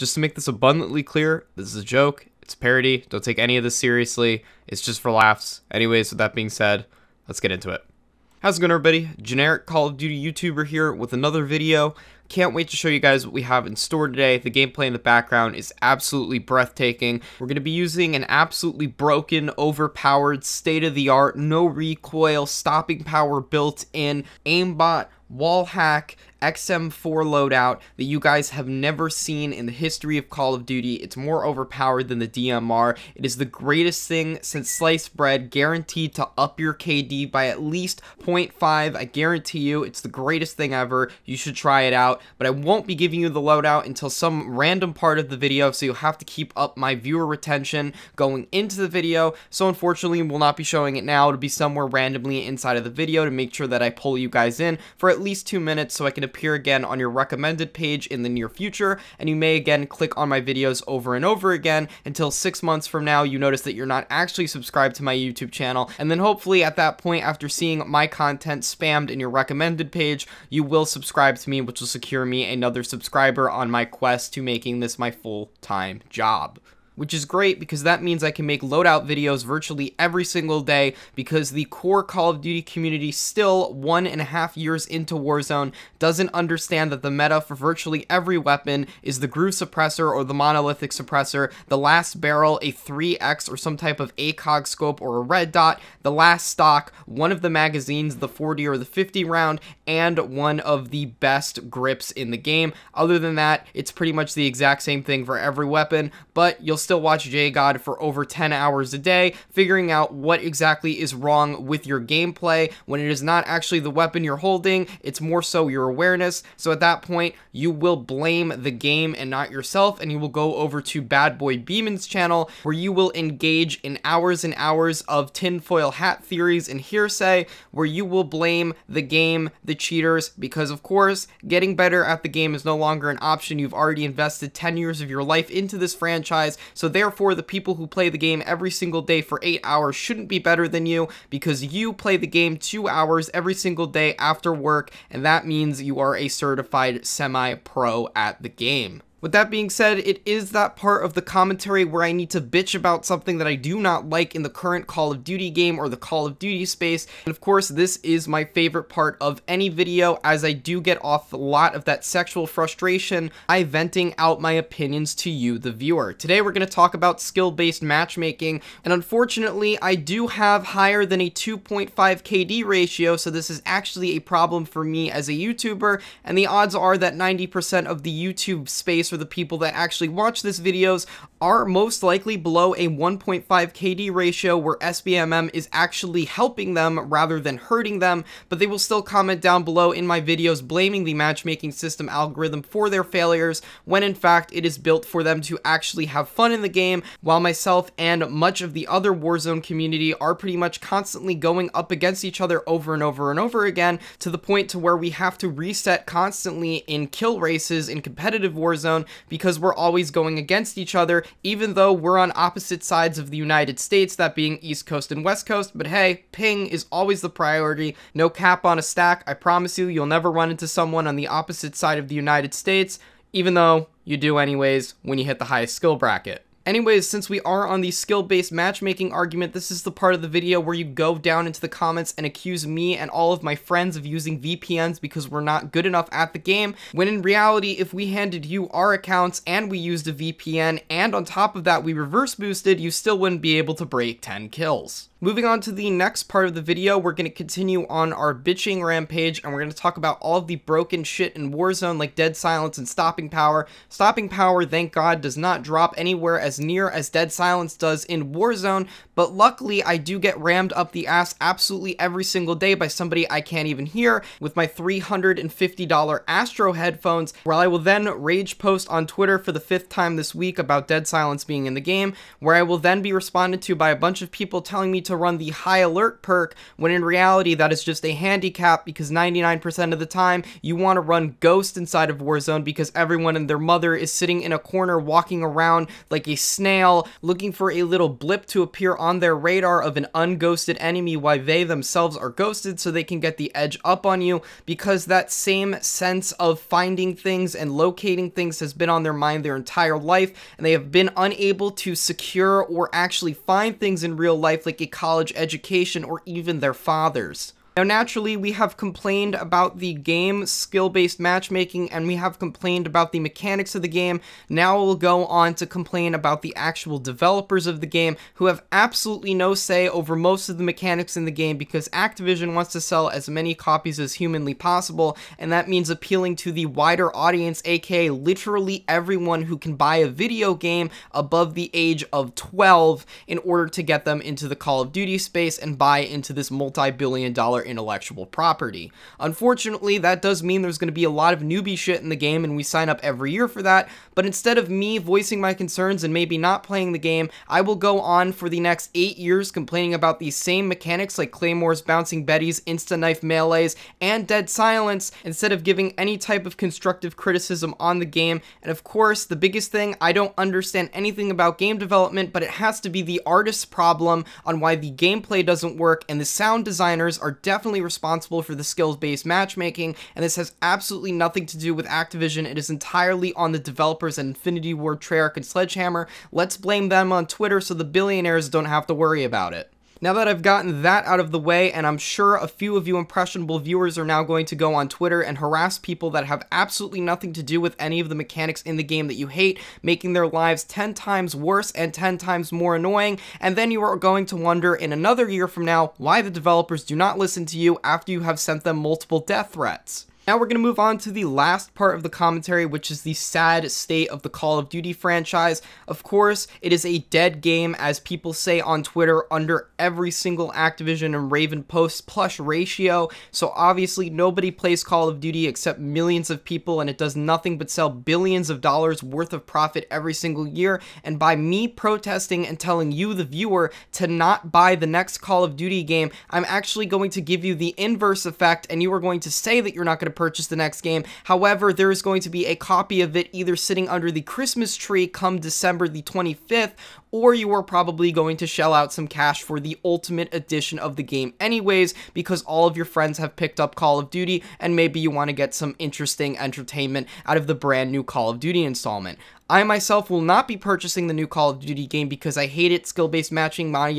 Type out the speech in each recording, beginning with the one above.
Just to make this abundantly clear, this is a joke, it's a parody, don't take any of this seriously, it's just for laughs. Anyways, with that being said, let's get into it. How's it going everybody? Generic Call of Duty YouTuber here with another video. Can't wait to show you guys what we have in store today. The gameplay in the background is absolutely breathtaking. We're going to be using an absolutely broken, overpowered, state-of-the-art, no recoil, stopping power built in, aimbot, wall hack XM4 loadout that you guys have never seen in the history of Call of Duty. It's more overpowered than the DMR. It is the greatest thing since sliced bread, guaranteed to up your KD by at least 0.5. I guarantee you it's the greatest thing ever. You should try it out, but I won't be giving you the loadout until some random part of the video, so you'll have to keep up my viewer retention going into the video. So unfortunately, we'll not be showing it now. It'll be somewhere randomly inside of the video to make sure that I pull you guys in for at at least two minutes so I can appear again on your recommended page in the near future, and you may again click on my videos over and over again until six months from now you notice that you're not actually subscribed to my YouTube channel, and then hopefully at that point after seeing my content spammed in your recommended page, you will subscribe to me which will secure me another subscriber on my quest to making this my full-time job which is great because that means I can make loadout videos virtually every single day because the core Call of Duty community still one and a half years into Warzone doesn't understand that the meta for virtually every weapon is the groove suppressor or the monolithic suppressor, the last barrel, a 3x or some type of ACOG scope or a red dot, the last stock, one of the magazines, the 40 or the 50 round, and one of the best grips in the game. Other than that, it's pretty much the exact same thing for every weapon, but you'll still watch J God for over 10 hours a day, figuring out what exactly is wrong with your gameplay when it is not actually the weapon you're holding, it's more so your awareness. So at that point, you will blame the game and not yourself, and you will go over to Bad Boy Beeman's channel where you will engage in hours and hours of tinfoil hat theories and hearsay where you will blame the game, the cheaters, because of course, getting better at the game is no longer an option. You've already invested 10 years of your life into this franchise. So therefore, the people who play the game every single day for 8 hours shouldn't be better than you because you play the game 2 hours every single day after work and that means you are a certified semi-pro at the game. With that being said, it is that part of the commentary where I need to bitch about something that I do not like in the current Call of Duty game or the Call of Duty space. And of course, this is my favorite part of any video as I do get off a lot of that sexual frustration by venting out my opinions to you, the viewer. Today, we're going to talk about skill-based matchmaking. And unfortunately, I do have higher than a 2.5 KD ratio, so this is actually a problem for me as a YouTuber. And the odds are that 90% of the YouTube space for the people that actually watch this videos are most likely below a 1.5 KD ratio where SBMM is actually helping them rather than hurting them, but they will still comment down below in my videos blaming the matchmaking system algorithm for their failures when in fact it is built for them to actually have fun in the game while myself and much of the other Warzone community are pretty much constantly going up against each other over and over and over again to the point to where we have to reset constantly in kill races in competitive Warzone down because we're always going against each other, even though we're on opposite sides of the United States, that being East Coast and West Coast. But hey, ping is always the priority. No cap on a stack. I promise you, you'll never run into someone on the opposite side of the United States, even though you do anyways when you hit the highest skill bracket. Anyways, since we are on the skill-based matchmaking argument, this is the part of the video where you go down into the comments and accuse me and all of my friends of using VPNs because we're not good enough at the game, when in reality, if we handed you our accounts and we used a VPN, and on top of that we reverse boosted, you still wouldn't be able to break 10 kills. Moving on to the next part of the video, we're going to continue on our bitching rampage and we're going to talk about all of the broken shit in Warzone like Dead Silence and Stopping Power. Stopping Power, thank god, does not drop anywhere as near as Dead Silence does in Warzone, but luckily I do get rammed up the ass absolutely every single day by somebody I can't even hear with my $350 Astro headphones, where I will then rage post on Twitter for the fifth time this week about Dead Silence being in the game, where I will then be responded to by a bunch of people telling me to to run the high alert perk when in reality that is just a handicap because 99% of the time you want to run ghost inside of Warzone because everyone and their mother is sitting in a corner walking around like a snail looking for a little blip to appear on their radar of an unghosted enemy while they themselves are ghosted so they can get the edge up on you because that same sense of finding things and locating things has been on their mind their entire life and they have been unable to secure or actually find things in real life like a college education or even their fathers. Now naturally, we have complained about the game skill-based matchmaking and we have complained about the mechanics of the game. Now we'll go on to complain about the actual developers of the game who have absolutely no say over most of the mechanics in the game because Activision wants to sell as many copies as humanly possible and that means appealing to the wider audience, aka literally everyone who can buy a video game above the age of 12 in order to get them into the Call of Duty space and buy into this multi-billion dollar intellectual property. Unfortunately, that does mean there's going to be a lot of newbie shit in the game and we sign up every year for that, but instead of me voicing my concerns and maybe not playing the game, I will go on for the next 8 years complaining about these same mechanics like claymores, bouncing betties, insta-knife melees, and dead silence instead of giving any type of constructive criticism on the game, and of course, the biggest thing, I don't understand anything about game development, but it has to be the artist's problem on why the gameplay doesn't work, and the sound designers are definitely responsible for the skills-based matchmaking, and this has absolutely nothing to do with Activision. It is entirely on the developers at Infinity Ward, Treyarch, and Sledgehammer. Let's blame them on Twitter so the billionaires don't have to worry about it. Now that I've gotten that out of the way, and I'm sure a few of you impressionable viewers are now going to go on Twitter and harass people that have absolutely nothing to do with any of the mechanics in the game that you hate, making their lives 10 times worse and 10 times more annoying, and then you are going to wonder in another year from now why the developers do not listen to you after you have sent them multiple death threats. Now we're going to move on to the last part of the commentary, which is the sad state of the Call of Duty franchise. Of course, it is a dead game, as people say on Twitter, under every single Activision and Raven post plus ratio. So obviously, nobody plays Call of Duty except millions of people, and it does nothing but sell billions of dollars worth of profit every single year. And by me protesting and telling you, the viewer, to not buy the next Call of Duty game, I'm actually going to give you the inverse effect, and you are going to say that you're not going to purchase the next game. However, there is going to be a copy of it either sitting under the Christmas tree come December the 25th or you were probably going to shell out some cash for the ultimate edition of the game anyways, because all of your friends have picked up Call of Duty, and maybe you want to get some interesting entertainment out of the brand new Call of Duty installment. I myself will not be purchasing the new Call of Duty game because I hate it, skill based matching, my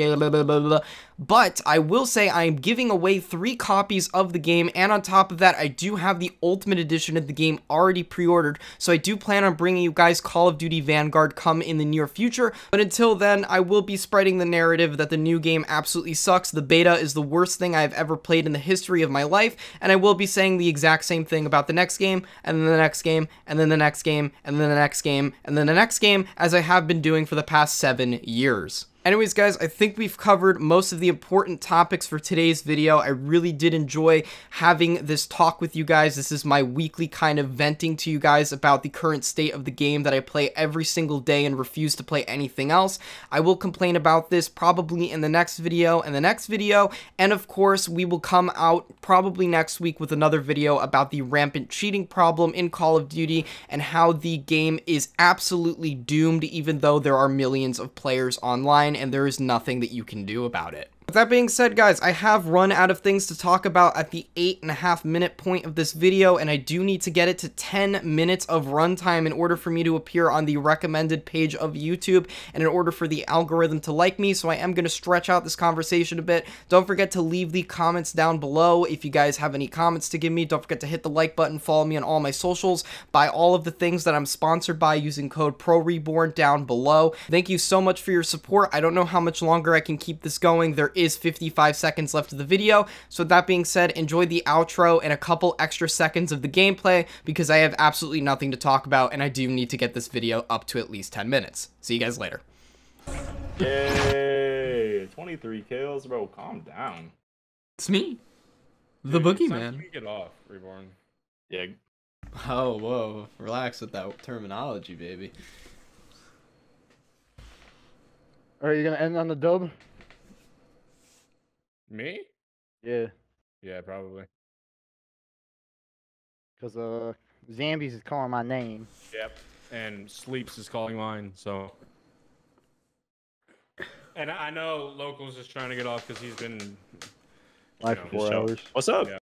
but I will say I am giving away three copies of the game, and on top of that, I do have the Ultimate Edition of the game already pre ordered, so I do plan on bringing you guys Call of Duty Vanguard come in the near future, but until until then, I will be spreading the narrative that the new game absolutely sucks, the beta is the worst thing I've ever played in the history of my life, and I will be saying the exact same thing about the next game, and then the next game, and then the next game, and then the next game, and then the next game, as I have been doing for the past seven years. Anyways, guys, I think we've covered most of the important topics for today's video. I really did enjoy having this talk with you guys. This is my weekly kind of venting to you guys about the current state of the game that I play every single day and refuse to play anything else. I will complain about this probably in the next video and the next video. And of course, we will come out probably next week with another video about the rampant cheating problem in Call of Duty and how the game is absolutely doomed even though there are millions of players online and there is nothing that you can do about it. With that being said, guys, I have run out of things to talk about at the eight and a half minute point of this video, and I do need to get it to 10 minutes of runtime in order for me to appear on the recommended page of YouTube and in order for the algorithm to like me, so I am going to stretch out this conversation a bit. Don't forget to leave the comments down below if you guys have any comments to give me. Don't forget to hit the like button, follow me on all my socials, buy all of the things that I'm sponsored by using code PROREBORN down below. Thank you so much for your support. I don't know how much longer I can keep this going. There is 55 seconds left of the video. So that being said, enjoy the outro and a couple extra seconds of the gameplay because I have absolutely nothing to talk about and I do need to get this video up to at least 10 minutes. See you guys later. Yay! 23 kills, bro. Calm down. It's me. The Dude, boogeyman. Get off, Reborn. Yeah. Oh, whoa. Relax with that terminology, baby. Are you going to end on the dub? Me? Yeah. Yeah, probably. Because uh, Zambies is calling my name. Yep. And Sleeps is calling mine. So. And I know locals is trying to get off because he's been. Like four hours. What's up? Yeah.